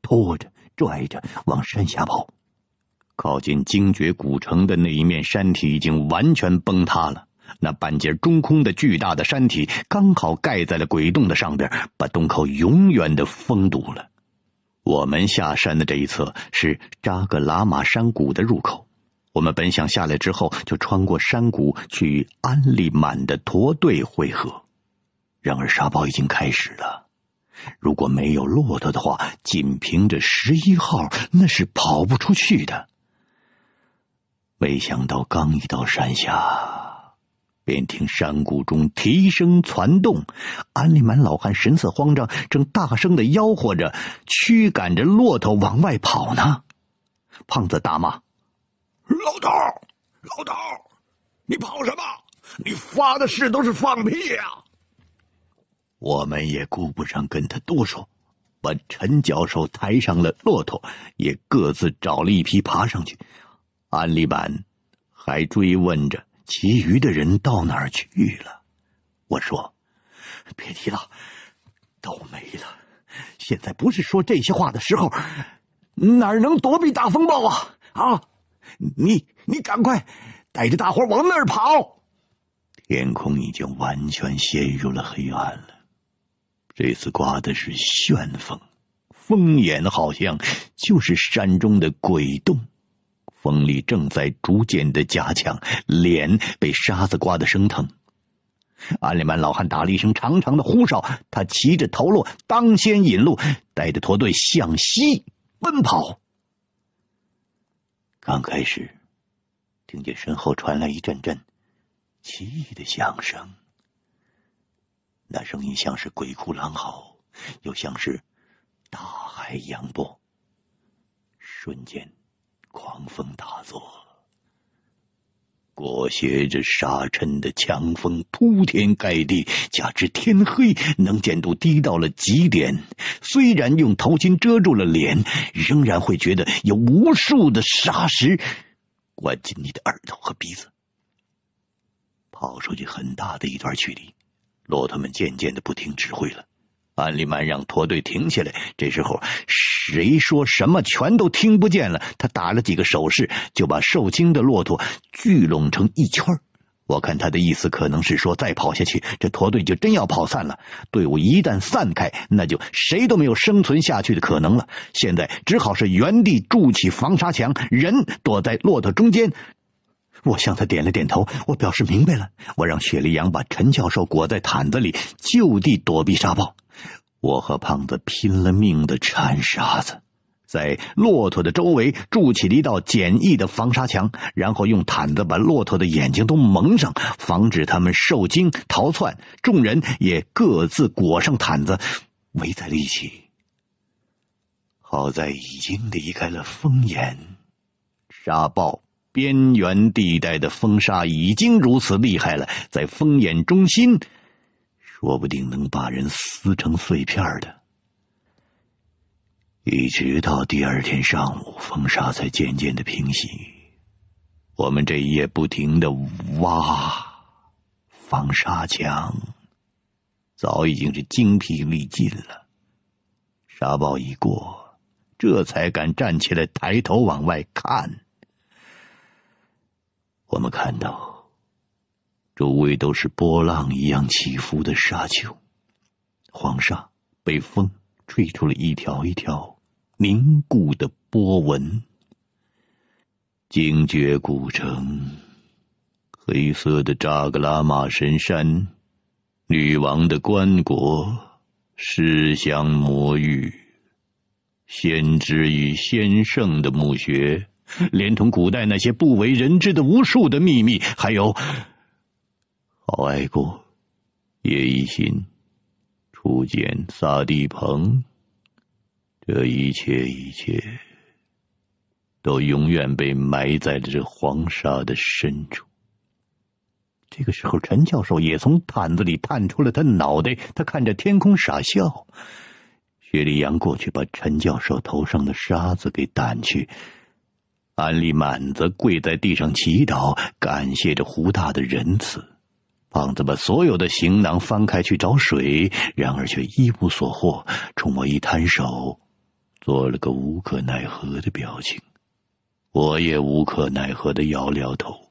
拖着、拽着往山下跑。靠近精绝古城的那一面山体已经完全崩塌了，那半截中空的巨大的山体刚好盖在了鬼洞的上边，把洞口永远的封堵了。我们下山的这一侧是扎格拉玛山谷的入口，我们本想下来之后就穿过山谷去安利满的驼队汇合，然而沙包已经开始了。如果没有骆驼的话，仅凭着十一号，那是跑不出去的。没想到刚一到山下，便听山谷中啼声攒动，安利满老汉神色慌张，正大声的吆喝着，驱赶着骆驼往外跑呢。胖子大骂：“老头，老头，你跑什么？你发的誓都是放屁呀！”我们也顾不上跟他多说，把陈教授抬上了骆驼，也各自找了一匹爬上去。安利板还追问着：“其余的人到哪儿去了？”我说：“别提了，都没了。现在不是说这些话的时候，哪能躲避大风暴啊？啊，你你赶快带着大伙往那儿跑！天空已经完全陷入了黑暗了。这次刮的是旋风，风眼好像就是山中的鬼洞。”风力正在逐渐的加强，脸被沙子刮得生疼。阿里曼老汉打了一声长长的呼哨，他骑着头骆当先引路，带着驼队向西奔跑。刚开始，听见身后传来一阵阵奇异的响声，那声音像是鬼哭狼嚎，又像是大海扬波。瞬间。狂风大作，裹挟着沙尘的强风铺天盖地，加之天黑，能见度低到了极点。虽然用头巾遮住了脸，仍然会觉得有无数的沙石灌进你的耳朵和鼻子。跑出去很大的一段距离，骆驼们渐渐的不听指挥了。安利曼让驼队停下来。这时候，谁说什么全都听不见了。他打了几个手势，就把受惊的骆驼聚拢成一圈我看他的意思可能是说，再跑下去，这驼队就真要跑散了。队伍一旦散开，那就谁都没有生存下去的可能了。现在只好是原地筑起防沙墙，人躲在骆驼中间。我向他点了点头，我表示明白了。我让雪莉杨把陈教授裹在毯子里，就地躲避沙暴。我和胖子拼了命的铲沙子，在骆驼的周围筑起了一道简易的防沙墙，然后用毯子把骆驼的眼睛都蒙上，防止他们受惊逃窜。众人也各自裹上毯子，围在了一起。好在已经离开了风眼，沙暴边缘地带的风沙已经如此厉害了，在风眼中心。说不定能把人撕成碎片的。一直到第二天上午，风沙才渐渐的平息。我们这一夜不停的挖防沙墙，早已经是精疲力尽了。沙暴一过，这才敢站起来抬头往外看。我们看到。周围都是波浪一样起伏的沙丘，黄沙被风吹出了一条一条凝固的波纹。精绝古城，黑色的扎格拉玛神山，女王的棺椁，尸香魔域，先知与先圣的墓穴，连同古代那些不为人知的无数的秘密，还有。好爱国叶一心初见萨地鹏，这一切一切，都永远被埋在了这黄沙的深处。这个时候，陈教授也从毯子里探出了他脑袋，他看着天空傻笑。薛立阳过去把陈教授头上的沙子给掸去，安利满则跪在地上祈祷，感谢着胡大的仁慈。胖子把所有的行囊翻开去找水，然而却一无所获，冲我一摊手，做了个无可奈何的表情。我也无可奈何的摇摇头，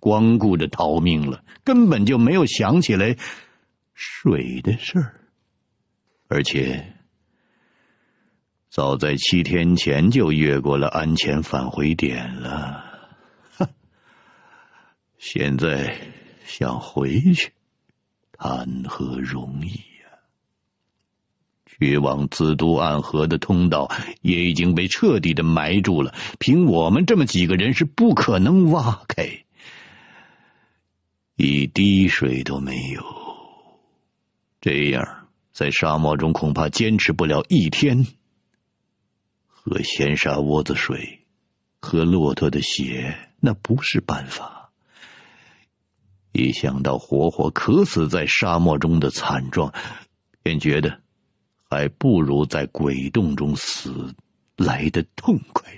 光顾着逃命了，根本就没有想起来水的事儿。而且，早在七天前就越过了安全返回点了。哼，现在。想回去，谈何容易呀！去往紫都暗河的通道也已经被彻底的埋住了，凭我们这么几个人是不可能挖开，一滴水都没有。这样在沙漠中恐怕坚持不了一天。喝咸沙窝子水，喝骆驼的血，那不是办法。一想到活活渴死在沙漠中的惨状，便觉得还不如在鬼洞中死来的痛快。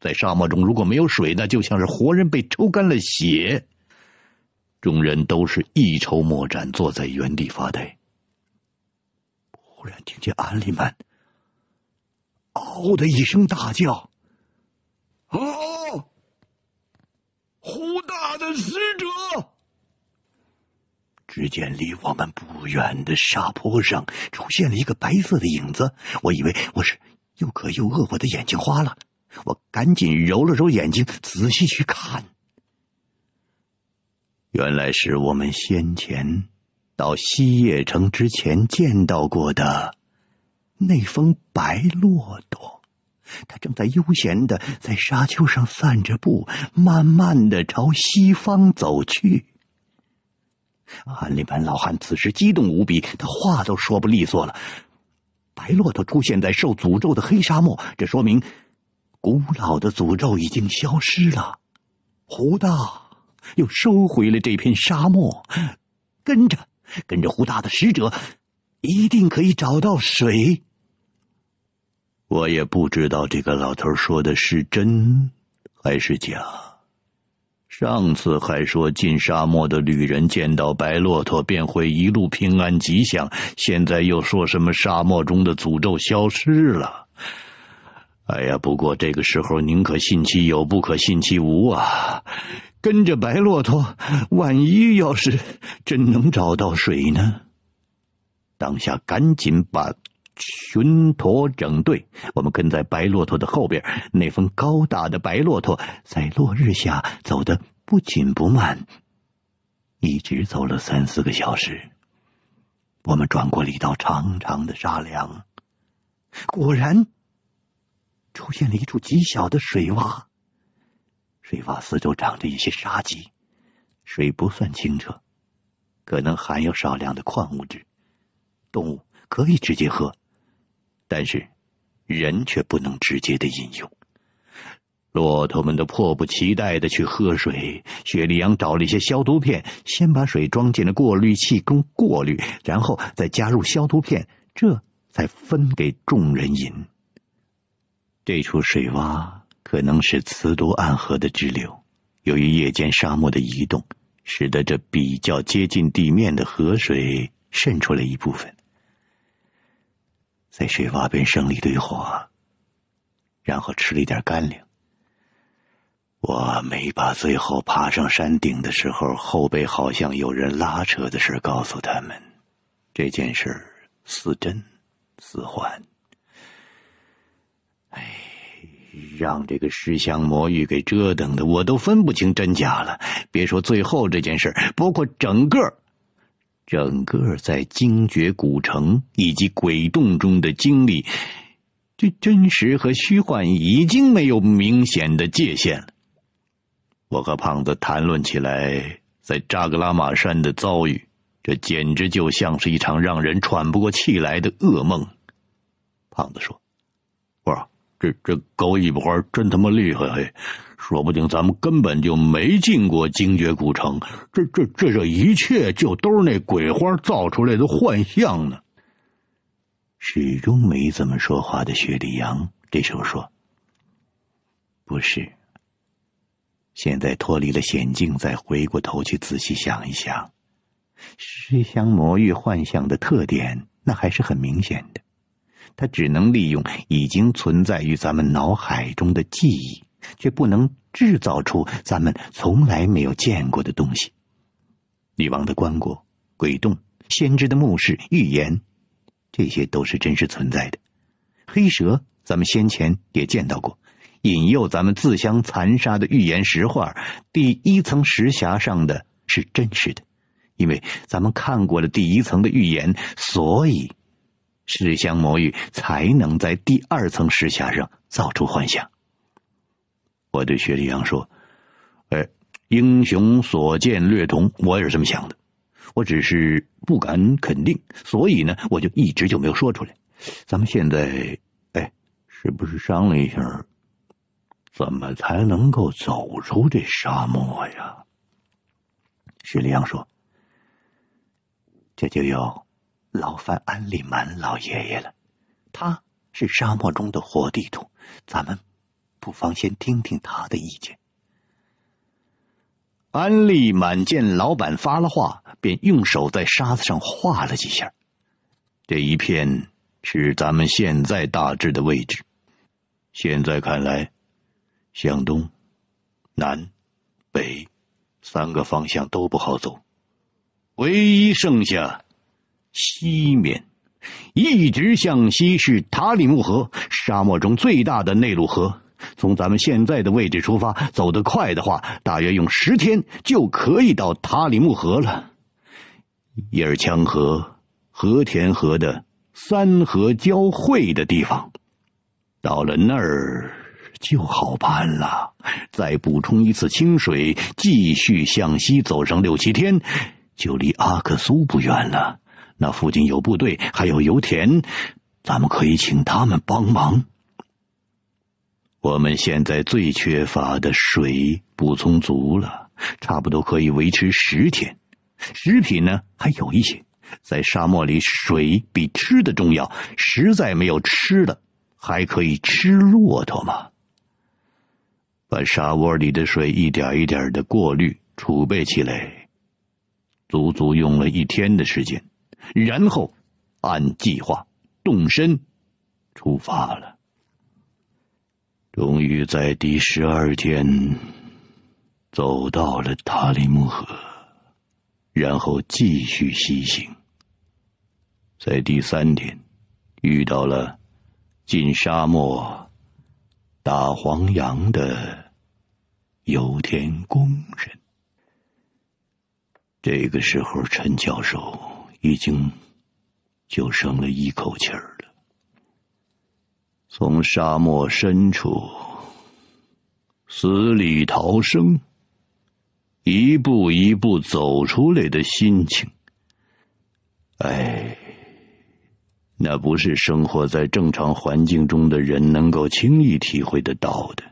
在沙漠中如果没有水，那就像是活人被抽干了血。众人都是一筹莫展，坐在原地发呆。忽然听见安利曼“嗷”的一声大叫：“啊！”使者，只见离我们不远的沙坡上出现了一个白色的影子。我以为我是又渴又饿，我的眼睛花了。我赶紧揉了揉眼睛，仔细去看，原来是我们先前到西夜城之前见到过的那封白骆驼。他正在悠闲的在沙丘上散着步，慢慢的朝西方走去。安利班老汉此时激动无比，他话都说不利索了。白骆驼出现在受诅咒的黑沙漠，这说明古老的诅咒已经消失了。胡大又收回了这片沙漠，跟着跟着胡大的使者，一定可以找到水。我也不知道这个老头说的是真还是假。上次还说进沙漠的旅人见到白骆驼便会一路平安吉祥，现在又说什么沙漠中的诅咒消失了。哎呀，不过这个时候宁可信其有，不可信其无啊！跟着白骆驼，万一要是真能找到水呢？当下赶紧把。群驼整队，我们跟在白骆驼的后边。那峰高大的白骆驼在落日下走得不紧不慢，一直走了三四个小时。我们转过了一道长长的沙梁，果然出现了一处极小的水洼。水洼四周长着一些沙棘，水不算清澈，可能含有少量的矿物质，动物可以直接喝。但是，人却不能直接的饮用。骆驼们都迫不及待的去喝水。雪莉杨找了一些消毒片，先把水装进了过滤器，跟过滤，然后再加入消毒片，这才分给众人饮。这处水洼可能是磁毒暗河的支流，由于夜间沙漠的移动，使得这比较接近地面的河水渗出了一部分。在水洼边生了一堆火，然后吃了一点干粮。我没把最后爬上山顶的时候，后背好像有人拉扯的事告诉他们。这件事似真似幻。哎，让这个尸香魔芋给折腾的，我都分不清真假了。别说最后这件事，包括整个。整个在精绝古城以及鬼洞中的经历，这真实和虚幻已经没有明显的界限了。我和胖子谈论起来，在扎格拉玛山的遭遇，这简直就像是一场让人喘不过气来的噩梦。胖子说：“我。”说，这这高尾巴真他妈厉害！嘿，说不定咱们根本就没进过精绝古城，这这这这一切，就都是那鬼花造出来的幻象呢。始终没怎么说话的雪里阳这时候说：“不是，现在脱离了险境，再回过头去仔细想一想，尸香魔域幻象的特点，那还是很明显的。”它只能利用已经存在于咱们脑海中的记忆，却不能制造出咱们从来没有见过的东西。女王的棺椁、鬼洞、先知的墓室、预言，这些都是真实存在的。黑蛇，咱们先前也见到过，引诱咱们自相残杀的预言石画，第一层石匣上的是真实的，因为咱们看过了第一层的预言，所以。视香魔欲，才能在第二层石匣上造出幻想。我对雪里阳说：“英雄所见略同，我也是这么想的。我只是不敢肯定，所以呢，我就一直就没有说出来。咱们现在，哎，是不是商量一下，怎么才能够走出这沙漠呀？”雪里阳说：“这就要……”劳烦安利满老爷爷了，他是沙漠中的活地图，咱们不妨先听听他的意见。安利满见老板发了话，便用手在沙子上画了几下，这一片是咱们现在大致的位置。现在看来，向东南、北三个方向都不好走，唯一剩下。西面一直向西是塔里木河，沙漠中最大的内陆河。从咱们现在的位置出发，走得快的话，大约用十天就可以到塔里木河了。叶尔羌河、和田河的三河交汇的地方，到了那儿就好办了。再补充一次清水，继续向西走上六七天，就离阿克苏不远了。那附近有部队，还有油田，咱们可以请他们帮忙。我们现在最缺乏的水补充足了，差不多可以维持十天。食品呢还有一些，在沙漠里，水比吃的重要。实在没有吃的，还可以吃骆驼嘛。把沙窝里的水一点一点的过滤储备起来，足足用了一天的时间。然后，按计划动身出发了。终于在第十二天走到了塔里木河，然后继续西行。在第三天遇到了进沙漠打黄羊的油田工人。这个时候，陈教授。已经就剩了一口气了。从沙漠深处死里逃生，一步一步走出来的心情，哎，那不是生活在正常环境中的人能够轻易体会得到的。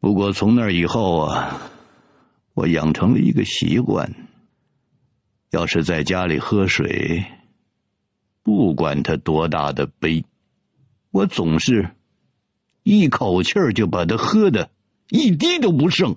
不过从那以后啊，我养成了一个习惯。要是在家里喝水，不管他多大的杯，我总是一口气儿就把它喝的一滴都不剩。